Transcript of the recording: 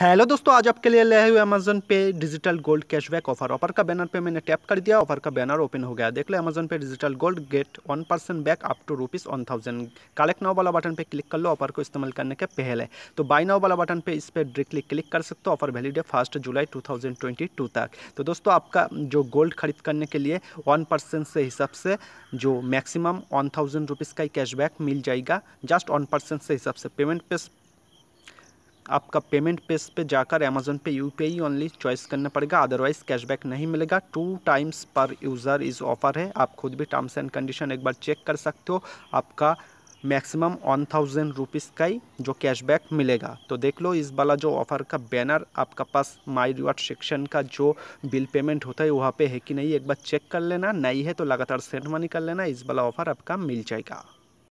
hello दोस्तों आज आपके लिए ले हुए Amazon Pay digital gold cashback offer offer का बैनर पे मैंने टैप कर दिया ऑफर का बैनर ओपन हो गया देख लो Amazon Pay digital gold get one percent back up to rupees one thousand collect now वाला बटन पे क्लिक कर लो ऑफर को इस्तेमाल करने के पहले तो बाई नाव वाला बटन पर इस पर डायरेक्टली क्लिक कर सकते हो ऑफर वैलिड है फर्स्ट जुलाई टू तक तो दोस्तों आपका जो गोल्ड खरीद करने के लिए वन से हिसाब से जो मैक्सिमम वन थाउजेंड का ही कैशबैक मिल जाएगा जस्ट वन से हिसाब से पेमेंट पे आपका पेमेंट पेज पे जाकर अमेजोन पे यू पी ओनली चॉइस करना पड़ेगा अदरवाइज़ कैशबैक नहीं मिलेगा two times per user is offer है आप खुद भी टर्म्स एंड कंडीशन एक बार चेक कर सकते हो आपका मैक्सिमम वन थाउजेंड रुपीज़ का ही जो कैशबैक मिलेगा तो देख लो इस वाला जो ऑफ़र का बैनर आपका पास माई रिवार्ड सेक्शन का जो बिल पेमेंट होता है वहाँ पे है कि नहीं एक बार चेक कर लेना नहीं है तो लगातार सेंड मनी कर लेना इस वाला ऑफ़र आपका मिल जाएगा